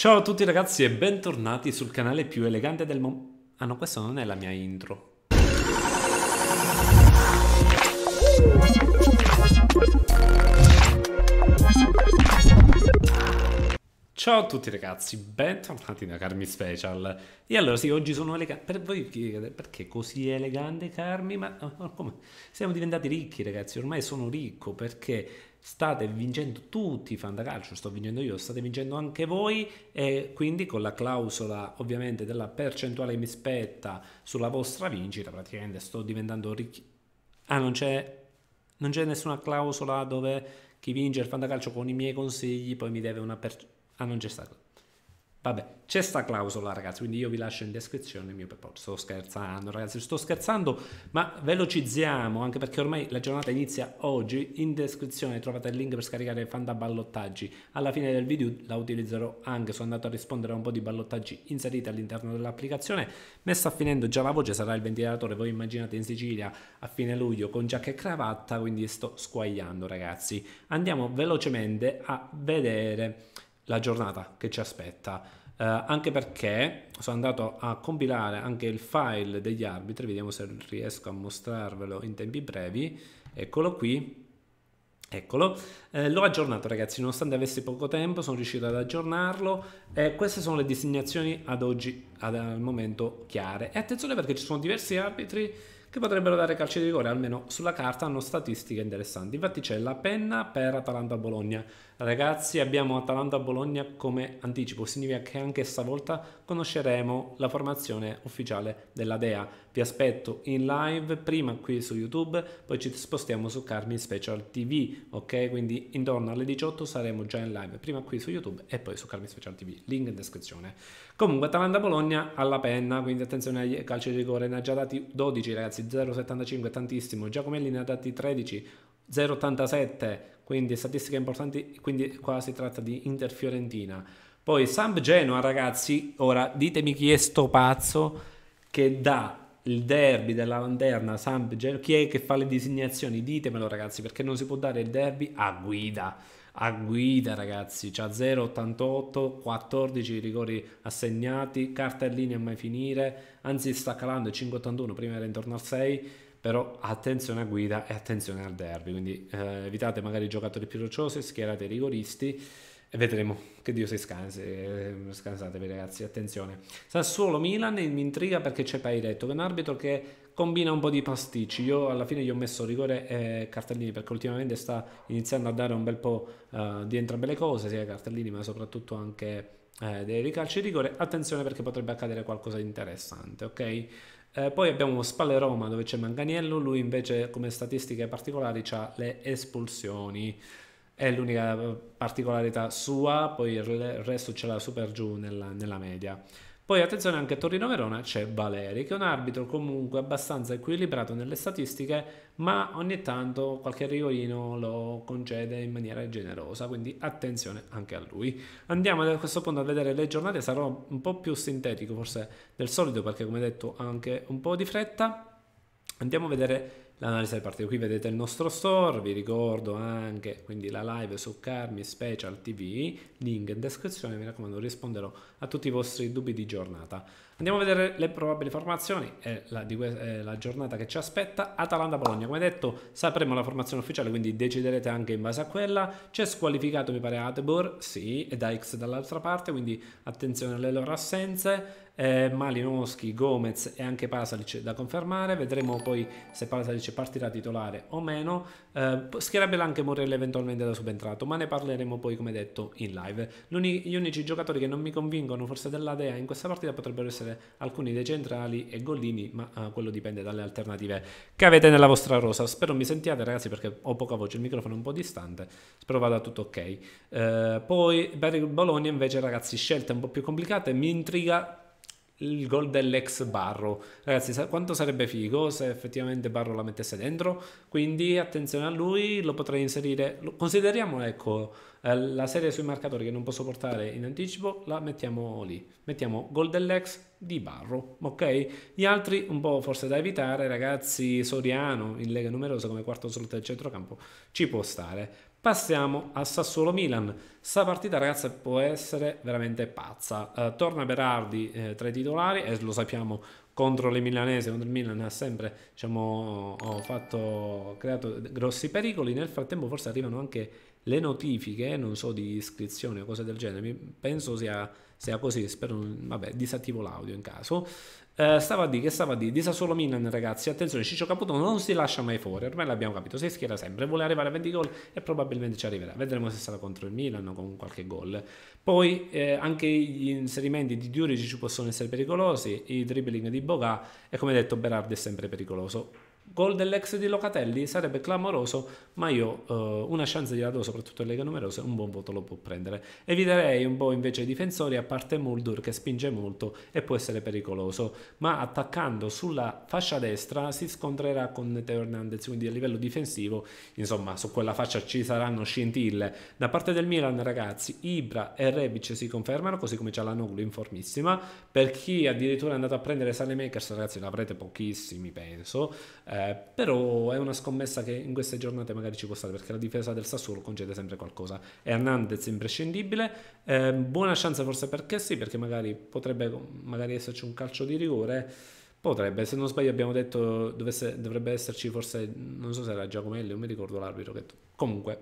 Ciao a tutti ragazzi e bentornati sul canale più elegante del mondo. Ah no, questa non è la mia intro. Ciao a tutti ragazzi, bentornati da Carmi Special. E allora sì, oggi sono elegante. Per voi perché così elegante Carmi? Ma oh, oh, come? Siamo diventati ricchi ragazzi, ormai sono ricco perché state vincendo tutti i fantacalcio, sto vincendo io, state vincendo anche voi e quindi con la clausola ovviamente della percentuale che mi spetta sulla vostra vincita praticamente sto diventando ricchi. Ah, non c'è, non c'è nessuna clausola dove chi vince il fantacalcio con i miei consigli poi mi deve una percentuale. Ah, non c'è stato. Vabbè, c'è sta clausola, ragazzi, quindi io vi lascio in descrizione il mio PayPal. Sto scherzando, ragazzi, sto scherzando, ma velocizziamo, anche perché ormai la giornata inizia oggi. In descrizione trovate il link per scaricare Fanta Ballottaggi. Alla fine del video la utilizzerò anche, sono andato a rispondere a un po' di ballottaggi inseriti all'interno dell'applicazione. Messa a finendo già la voce sarà il ventilatore, voi immaginate in Sicilia a fine luglio con giacca e cravatta, quindi sto squagliando, ragazzi. Andiamo velocemente a vedere la giornata che ci aspetta. Eh, anche perché sono andato a compilare anche il file degli arbitri, vediamo se riesco a mostrarvelo in tempi brevi. Eccolo qui. Eccolo, eh, l'ho aggiornato ragazzi, nonostante avessi poco tempo sono riuscito ad aggiornarlo e eh, queste sono le designazioni ad oggi, ad, al momento chiare. E attenzione perché ci sono diversi arbitri che potrebbero dare calci di rigore, almeno sulla carta hanno statistiche interessanti. Infatti c'è la penna per Atalanta-Bologna. Ragazzi abbiamo Atalanta-Bologna come anticipo, significa che anche stavolta conosceremo la formazione ufficiale della DEA ti aspetto in live, prima qui su YouTube, poi ci spostiamo su Carmine Special TV, ok? Quindi intorno alle 18 saremo già in live, prima qui su YouTube e poi su Carmine Special TV, link in descrizione. Comunque Atalanta-Bologna alla penna, quindi attenzione ai calci di rigore, ne ha già dati 12 ragazzi, 0,75 tantissimo, Giacomelli ne ha dati 13, 0,87, quindi statistiche importanti, quindi qua si tratta di Inter-Fiorentina. Poi Samp Genoa ragazzi, ora ditemi chi è sto pazzo che dà il derby della lanterna Samp chi è che fa le designazioni ditemelo ragazzi perché non si può dare il derby a guida a guida ragazzi c'ha 0,88 14 rigori assegnati cartellini a mai finire anzi sta calando 5,81 prima era intorno al 6 però attenzione a guida e attenzione al derby quindi eh, evitate magari i giocatori più rocciosi schierate i rigoristi vedremo che Dio si scansi eh, scansatevi ragazzi attenzione Sassuolo Milan mi intriga perché c'è Pairetto che è un arbitro che combina un po' di pasticci io alla fine gli ho messo rigore e cartellini perché ultimamente sta iniziando a dare un bel po' uh, di entrambe le cose sia i cartellini ma soprattutto anche eh, dei ricalci di rigore attenzione perché potrebbe accadere qualcosa di interessante ok eh, poi abbiamo Spalle Roma dove c'è Manganiello lui invece come statistiche particolari ha le espulsioni è l'unica eh, particolarità sua, poi il resto ce l'ha super giù nella, nella media. Poi attenzione anche a Torino-Verona c'è Valeri, che è un arbitro comunque abbastanza equilibrato nelle statistiche, ma ogni tanto qualche rigorino lo concede in maniera generosa, quindi attenzione anche a lui. Andiamo da questo punto a vedere le giornate, sarò un po' più sintetico forse del solito perché come detto anche un po' di fretta. Andiamo a vedere l'analisi del partito. Qui vedete il nostro store, vi ricordo anche quindi la live su Carmi Special TV, link in descrizione, mi raccomando risponderò a tutti i vostri dubbi di giornata. Andiamo a vedere le probabili formazioni e la, la, giornata che ci aspetta. Atalanta-Bologna, come detto sapremo la formazione ufficiale, quindi deciderete anche in base a quella. C'è squalificato mi pare Atebor, sì, e Dykes dall'altra parte, quindi attenzione alle loro assenze eh, Malinowski, Gomez e anche Pasalic da confermare, vedremo poi se Pasalic partirà titolare o meno, eh, schierebbe anche Morelli eventualmente da subentrato, ma ne parleremo poi come detto in live. gli unici giocatori che non mi convincono forse della Dea in questa partita potrebbero essere alcuni dei centrali e Gollini, ma eh, quello dipende dalle alternative che avete nella vostra rosa. Spero mi sentiate ragazzi perché ho poca voce, il microfono è un po' distante, spero vada tutto ok. Eh, poi per il Bologna invece ragazzi scelte un po' più complicate, mi intriga il gol dell'ex Barro. Ragazzi, sa- quanto sarebbe figo se effettivamente Barro la mettesse dentro? Quindi attenzione a lui, lo potrei inserire. Lo- consideriamo, ecco, eh, la serie sui marcatori che non posso portare in anticipo la mettiamo lì mettiamo golden dell'ex di Barro ok gli altri un po' forse da evitare ragazzi Soriano in lega numerosa come quarto slot del centrocampo ci può stare passiamo a Sassuolo Milan sta partita ragazzi può essere veramente pazza eh, torna Berardi eh, tra i titolari e lo sappiamo contro le milanese, contro il Milan ha sempre diciamo, fatto, creato grossi pericoli, nel frattempo forse arrivano anche le notifiche, non so, di iscrizione o cose del genere, penso sia, sia così, spero, vabbè, disattivo l'audio in caso. Eh, stava di dire, che stava a dire, Milan ragazzi, attenzione, Ciccio Caputo non si lascia mai fuori, ormai l'abbiamo capito, si schiera sempre, vuole arrivare a 20 gol e probabilmente ci arriverà, vedremo se sarà contro il Milan o con qualche gol. Poi eh, anche gli inserimenti di Diurici ci possono essere pericolosi, i dribbling di Boga e come detto Berardi è sempre pericoloso Gol dell'ex di Locatelli sarebbe clamoroso, ma io eh, una chance gliela do, soprattutto in Lega Numerose, un buon voto lo può prendere. Eviterei un po' invece i difensori, a parte Muldur che spinge molto e può essere pericoloso, ma attaccando sulla fascia destra si scontrerà con Teo Hernandez, quindi a livello difensivo, insomma, su quella fascia ci saranno scintille. Da parte del Milan, ragazzi, Ibra e Rebic si confermano, così come Cialanoglu in formissima. Per chi addirittura è andato a prendere Makers, ragazzi, ne avrete pochissimi, penso. Eh, eh, però è una scommessa che in queste giornate magari ci può stare perché la difesa del Sassuolo concede sempre qualcosa. E Hernandez imprescindibile. Eh, buona chance forse perché sì, perché magari potrebbe magari esserci un calcio di rigore. Potrebbe, se non sbaglio abbiamo detto dovesse, dovrebbe esserci forse, non so se era Giacomelli, non mi ricordo l'arbitro che... Comunque,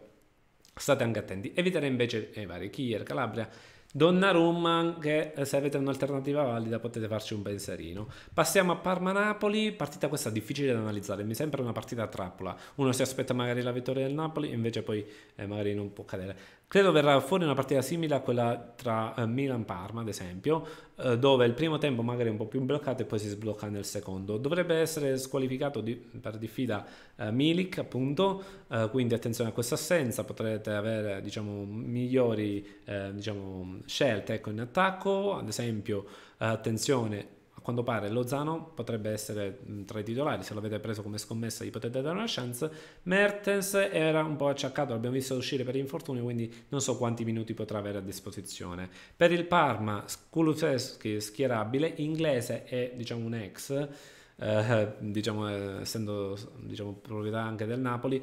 state anche attenti. Evitare invece i eh, vari Kier, Calabria Donnarumma che eh, se avete un'alternativa valida potete farci un pensierino. Passiamo a Parma-Napoli, partita questa difficile da analizzare, mi sembra una partita a trappola. Uno si aspetta magari la vittoria del Napoli, invece poi eh, magari non può cadere. Credo verrà fuori una partita simile a quella tra eh, Milan-Parma, ad esempio, eh, dove il primo tempo magari è un po' più bloccato e poi si sblocca nel secondo. Dovrebbe essere squalificato di, per diffida eh, Milik, appunto, quindi attenzione a questa assenza, potrete avere diciamo, migliori eh, diciamo, scelte ecco, in attacco, ad esempio attenzione quanto pare Lozano potrebbe essere tra i titolari, se l'avete preso come scommessa gli potete dare una chance. Mertens era un po' acciaccato, l'abbiamo visto uscire per infortunio, quindi non so quanti minuti potrà avere a disposizione. Per il Parma, Kulusevski schierabile, inglese e diciamo un ex. Eh, diciamo, essendo diciamo, proprietà anche del Napoli,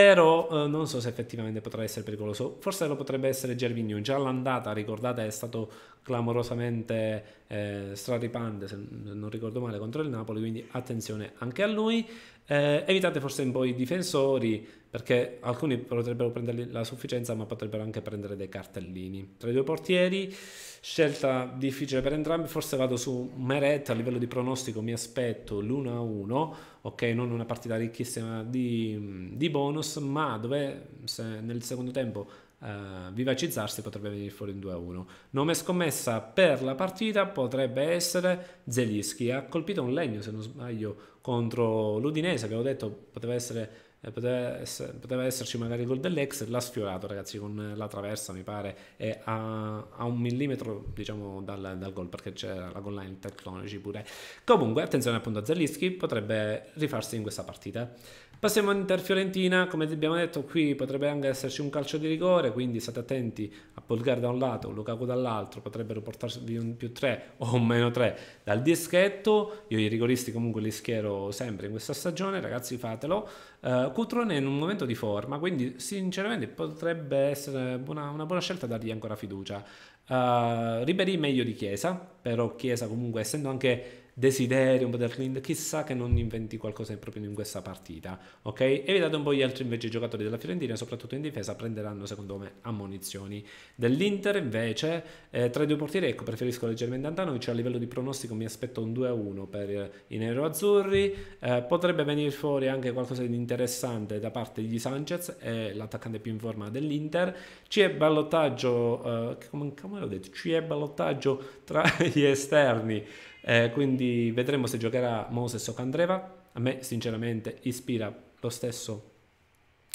però eh, non so se effettivamente potrà essere pericoloso, forse lo potrebbe essere Gervinho, già l'andata, ricordate, è stato clamorosamente eh, straripante, se non ricordo male, contro il Napoli, quindi attenzione anche a lui. Eh, evitate forse un po' i difensori perché alcuni potrebbero prendere la sufficienza ma potrebbero anche prendere dei cartellini. Tra i due portieri, scelta difficile per entrambi, forse vado su Meret, a livello di pronostico mi aspetto l'1-1, ok non una partita ricchissima di, di bonus, ma dove se nel secondo tempo eh, vivacizzarsi potrebbe venire fuori in 2 a 1. Nome scommessa per la partita potrebbe essere Zelischi. Ha colpito un legno, se non sbaglio, contro l'Udinese. che Avevo detto poteva essere eh, poteva, essere, poteva, esserci magari il gol dell'ex, l'ha sfiorato ragazzi con la traversa mi pare, e a, a un millimetro diciamo dal, dal gol perché c'era la goal line tecnology pure. Comunque attenzione appunto a Zelischi, potrebbe rifarsi in questa partita. Passiamo all'Inter-Fiorentina, come abbiamo detto qui potrebbe anche esserci un calcio di rigore, quindi state attenti a Polgar da un lato, Lukaku dall'altro, potrebbero portarvi un più 3 o un meno 3 dal dischetto, io i rigoristi comunque li schiero sempre in questa stagione, ragazzi fatelo, Uh, eh, Cutron è in un momento di forma, quindi sinceramente potrebbe essere una, una buona scelta dargli ancora fiducia. Uh, Ribery meglio di Chiesa, però Chiesa comunque essendo anche desiderio, un po' del Clint, chissà che non inventi qualcosa proprio in questa partita, ok? Evitate un po' gli altri invece giocatori della Fiorentina, soprattutto in difesa, prenderanno secondo me ammonizioni. Dell'Inter invece, eh, tra i due portieri, ecco, preferisco leggermente Andanovic, cioè a livello di pronostico mi aspetto un 2-1 per eh, i neroazzurri, eh, potrebbe venire fuori anche qualcosa di interessante da parte di Sanchez, l'attaccante più in forma dell'Inter, ci è ballottaggio, eh, come, come l'ho detto, ci è ballottaggio tra gli esterni, eh, quindi vedremo se giocherà Moses o Candreva. A me sinceramente ispira lo stesso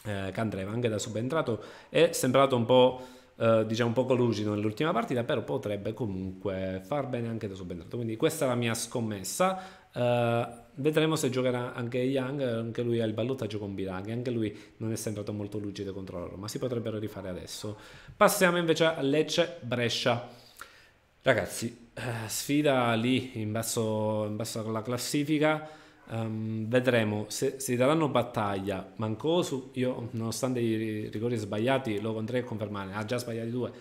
eh, Candreva, anche da subentrato. È sembrato un po'... Eh, diciamo un po' colugino nell'ultima partita, però potrebbe comunque far bene anche da subentrato. Quindi questa è la mia scommessa. Uh, vedremo se giocherà anche Young, anche lui ha il ballottaggio con Biraghi, anche lui non è sembrato molto lucido contro loro ma si potrebbero rifare adesso. Passiamo invece a Lecce-Brescia. Ragazzi, eh, sfida lì in basso, in basso alla classifica. Um, vedremo se, si daranno battaglia. Mancosu, io nonostante i rigori sbagliati, lo andrei a confermare. Ha già sbagliati due.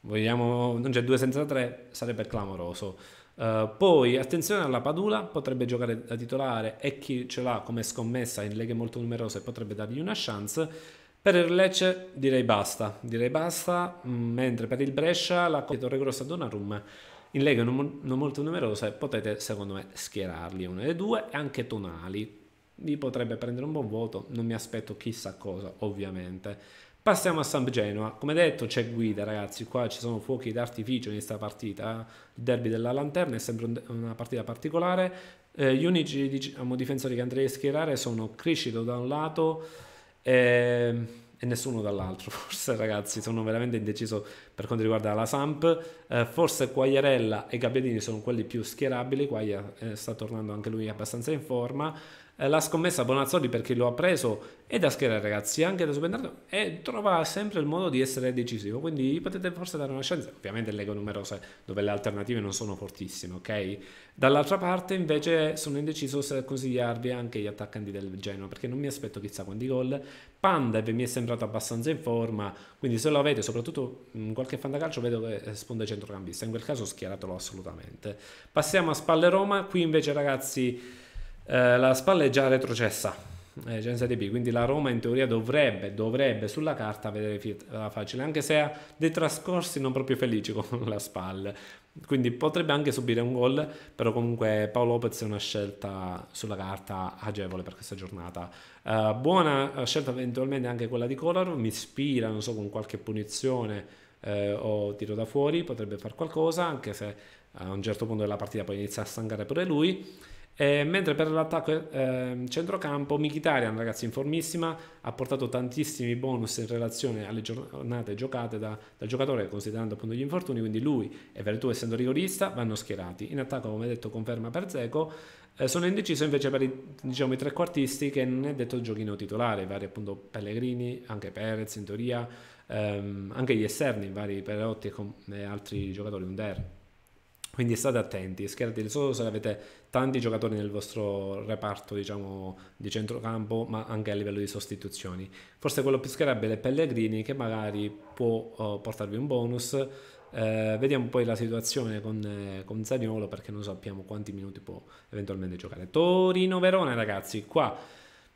Vogliamo, non c'è due senza tre, sarebbe clamoroso. Uh, poi attenzione alla Padula, potrebbe giocare da titolare e chi ce l'ha come scommessa in leghe molto numerose potrebbe dargli una chance. Per il Lecce direi basta, direi basta, mm, mentre per il Brescia la Torre Grossa Donnarumma in leghe non, non, molto numerose potete secondo me schierarli una delle due e anche tonali vi potrebbe prendere un buon voto non mi aspetto chissà cosa ovviamente passiamo a Samp Genoa come detto c'è guida ragazzi qua ci sono fuochi d'artificio in questa partita eh. il derby della lanterna è sempre una partita particolare eh, gli unici diciamo, difensori che andrei a schierare sono Criscito da un lato e ehm, e nessuno dall'altro. Forse, ragazzi, sono veramente indeciso per quanto riguarda la Samp. Eh, forse Quagliarella e Gabbiadini sono quelli più schierabili. Quaglia eh, sta tornando anche lui abbastanza in forma. Eh, la scommessa a Bonazzoli perché lo ha preso e da schiera ragazzi anche da subentrato e trova sempre il modo di essere decisivo quindi potete forse dare una chance ovviamente leggo numerose dove le alternative non sono fortissime ok dall'altra parte invece sono indeciso se consigliarvi anche gli attaccanti del Genoa perché non mi aspetto chissà quanti gol Pandev mi è sembrato abbastanza in forma quindi se lo avete soprattutto in mm, qualche fantacalcio vedo che eh, sponde centrocampista in quel caso schieratelo assolutamente passiamo a Spalle Roma qui invece ragazzi eh, la spalla è già retrocessa eh, già in Serie B, quindi la Roma in teoria dovrebbe, dovrebbe sulla carta vedere la facile, anche se ha dei trascorsi non proprio felici con la spalla. Quindi potrebbe anche subire un gol, però comunque Paolo Lopez è una scelta sulla carta agevole per questa giornata. Eh, buona eh, scelta eventualmente anche quella di Colaro, mi ispira, non so, con qualche punizione eh, o tiro da fuori, potrebbe fare qualcosa, anche se a un certo punto della partita poi inizia a stancare pure lui. E eh, mentre per l'attacco eh, centrocampo, Michitarian, ragazzi, in formissima, ha portato tantissimi bonus in relazione alle giornate giocate da, dal giocatore, considerando appunto gli infortuni. Quindi lui e Vertù, essendo rigorista, vanno schierati. In attacco, come detto, conferma per Zeco. Eh, sono indeciso invece per i, diciamo, i trequartisti che non è detto giochino titolare, vari appunto Pellegrini, anche Perez in teoria, ehm, anche gli esterni, vari Perotti e, con, e altri giocatori un under. Quindi state attenti, schieratevi solo se avete tanti giocatori nel vostro reparto, diciamo, di centrocampo, ma anche a livello di sostituzioni. Forse quello più schierabile è Pellegrini, che magari può uh, portarvi un bonus. Eh, vediamo poi la situazione con, eh, con Zaniolo, perché non sappiamo quanti minuti può eventualmente giocare. Torino-Verona, ragazzi, qua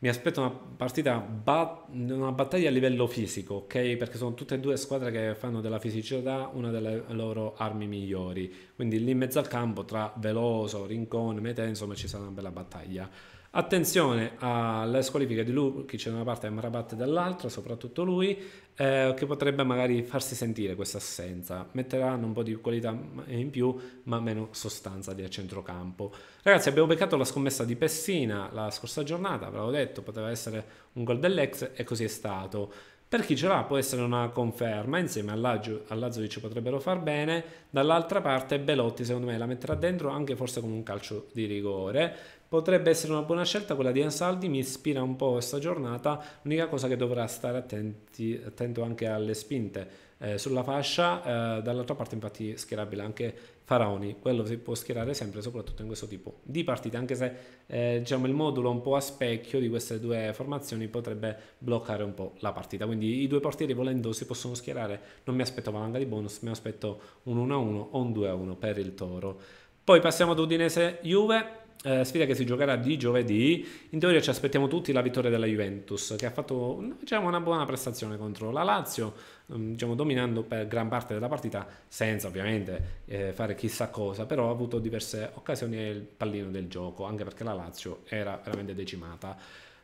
mi aspetto una partita, bat- una battaglia a livello fisico, ok? Perché sono tutte e due squadre che fanno della fisicità una delle loro armi migliori. Quindi lì in mezzo al campo tra Veloso, Rincon, Mete, insomma ci sarà una bella battaglia. Attenzione alla squalifica di c'è da una parte e Marabat dall'altra, soprattutto lui, eh, che potrebbe magari farsi sentire questa assenza. Metteranno un po' di qualità in più, ma meno sostanza di centrocampo. Ragazzi, abbiamo beccato la scommessa di Pessina la scorsa giornata, ve l'avevo detto, poteva essere un gol dell'ex e così è stato. Per chi ce l'ha può essere una conferma, insieme a Lazzovic potrebbero far bene, dall'altra parte Belotti secondo me la metterà dentro anche forse con un calcio di rigore. Potrebbe essere una buona scelta quella di Ansaldi, mi ispira un po' questa giornata, l'unica cosa che dovrà stare attenti, attento anche alle spinte eh, sulla fascia, eh, dall'altra parte infatti schierabile anche Faraoni, quello si può schierare sempre, soprattutto in questo tipo di partite, anche se eh, diciamo, il modulo un po' a specchio di queste due formazioni potrebbe bloccare un po' la partita. Quindi i due portieri volendo si possono schierare, non mi aspetto valanga di bonus, mi aspetto un 1-1 o un 2-1 per il Toro. Poi passiamo ad Udinese Juve, eh, sfida che si giocherà di giovedì. In teoria ci aspettiamo tutti la vittoria della Juventus, che ha fatto diciamo, una buona prestazione contro la Lazio, mm, diciamo, dominando per gran parte della partita, senza ovviamente eh, fare chissà cosa, però ha avuto diverse occasioni e il pallino del gioco, anche perché la Lazio era veramente decimata.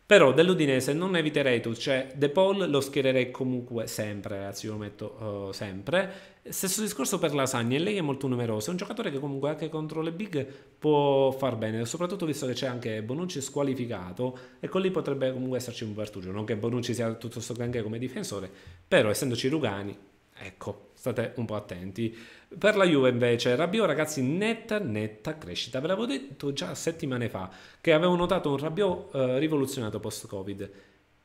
Però dell'Udinese non eviterei tu, cioè De Paul lo schiererei comunque sempre, ragazzi, io lo metto uh, sempre. Stesso discorso per Lasagna, e lei è molto numeroso, è un giocatore che comunque anche contro le big può far bene, soprattutto visto che c'è anche Bonucci squalificato, e con lì potrebbe comunque esserci un pertugio, non che Bonucci sia tutto sto granché come difensore, però essendoci Rugani Ecco, state un po' attenti. Per la Juve invece, Rabiot ragazzi netta netta crescita. Ve l'avevo detto già settimane fa che avevo notato un Rabiot eh, rivoluzionato post-Covid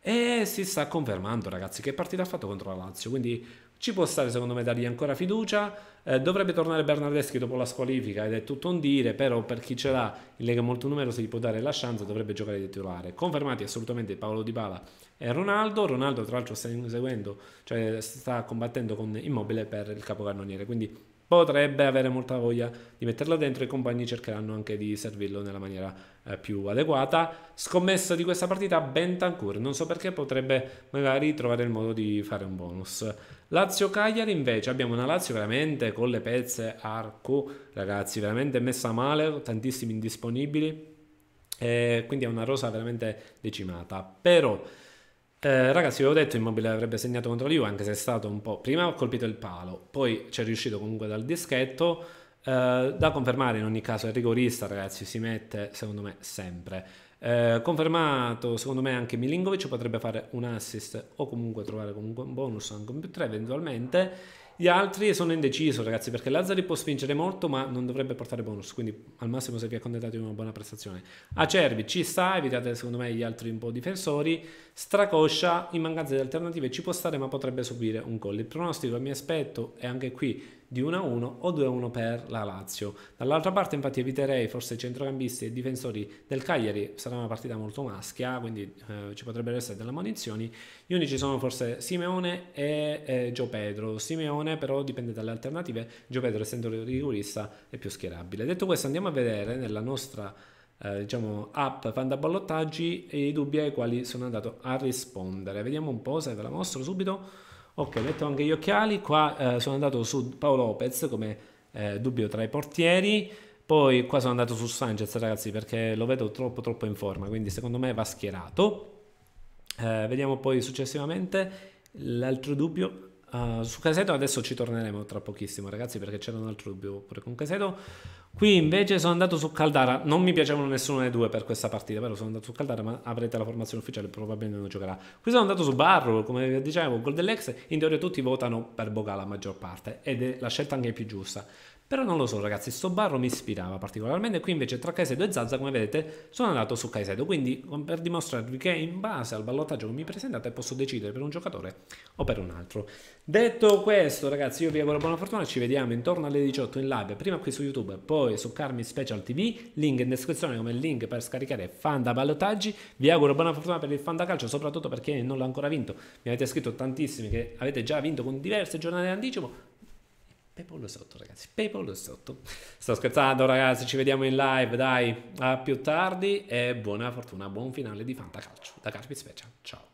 e si sta confermando ragazzi che partita ha fatto contro la Lazio, quindi ci può stare secondo me dargli ancora fiducia, eh, dovrebbe tornare Bernardeschi dopo la squalifica ed è tutto un dire, però per chi ce l'ha in Lega molto numerosa gli può dare la chance, dovrebbe giocare di titolare. Confermati assolutamente Paolo Di Bala e Ronaldo, Ronaldo tra l'altro sta, seguendo, cioè sta combattendo con Immobile per il capocannoniere, quindi potrebbe avere molta voglia di metterla dentro i compagni cercheranno anche di servirlo nella maniera eh, più adeguata. Scommessa di questa partita Bentancur, non so perché potrebbe magari trovare il modo di fare un bonus. Lazio-Cagliari invece, abbiamo una Lazio veramente con le pezze arco, ragazzi, veramente messa male, tantissimi indisponibili, eh, quindi è una rosa veramente decimata, però... Eh, ragazzi, vi avevo detto, Immobile avrebbe segnato contro la Juve, anche se è stato un po'... Prima ha colpito il palo, poi ci è riuscito comunque dal dischetto. Eh, da confermare in ogni caso il rigorista, ragazzi, si mette secondo me sempre. Eh, confermato secondo me anche Milinkovic potrebbe fare un assist o comunque trovare comunque un bonus, anche un più 3 eventualmente. Gli altri sono indeciso, ragazzi, perché Lazzari può spingere molto, ma non dovrebbe portare bonus. Quindi al massimo se vi accontentati di una buona prestazione. Acerbi ci sta, evitate secondo me gli altri un po' difensori. Stracoscia, in mancanza di alternative, ci può stare, ma potrebbe subire un gol. Il pronostico che mi aspetto è anche qui di 1-1 o 2-1 per la Lazio. Dall'altra parte infatti eviterei forse centrocampisti e difensori del Cagliari, sarà una partita molto maschia, quindi eh, ci potrebbero essere delle munizioni. Gli unici sono forse Simeone e eh, Gio Pedro. Simeone però dipende dalle alternative, Gio Pedro essendo rigorista è più schierabile. Detto questo andiamo a vedere nella nostra eh, diciamo, app fandaballottaggi e i dubbi ai quali sono andato a rispondere. Vediamo un po' se ve la mostro subito ok metto anche gli occhiali qua eh, sono andato su Paolo Lopez come eh, dubbio tra i portieri poi qua sono andato su Sanchez ragazzi perché lo vedo troppo troppo in forma quindi secondo me va schierato eh, vediamo poi successivamente l'altro dubbio Uh, su Caseto adesso ci torneremo tra pochissimo ragazzi perché c'era un altro dubbio pure con Caseto Qui invece sono andato su Caldara, non mi piacevano nessuno dei due per questa partita, però sono andato su Caldara, ma avrete la formazione ufficiale, probabilmente non giocherà. Qui sono andato su Barrow, come dicevo, gol Lex, in teoria tutti votano per Boga la maggior parte, ed è la scelta anche più giusta. Però non lo so ragazzi, sto barro mi ispirava particolarmente. Qui invece tra Caicedo e Zazza, come vedete, sono andato su Caicedo. Quindi per dimostrarvi che in base al ballottaggio che mi presentate posso decidere per un giocatore o per un altro. Detto questo ragazzi, io vi auguro buona fortuna. Ci vediamo intorno alle 18 in live, prima qui su YouTube, poi su Carmi Special TV. Link in descrizione come link per scaricare fan da ballottaggi. Vi auguro buona fortuna per il fan da calcio, soprattutto perché non l'ho ancora vinto. Mi avete scritto tantissimi che avete già vinto con diverse giornate di anticipo Paypal è sotto, ragazzi. Paypal è sotto. Sto scherzando, ragazzi. Ci vediamo in live, dai. A più tardi e buona fortuna, buon finale di Fanta Calcio. Da Carpi Special. Ciao.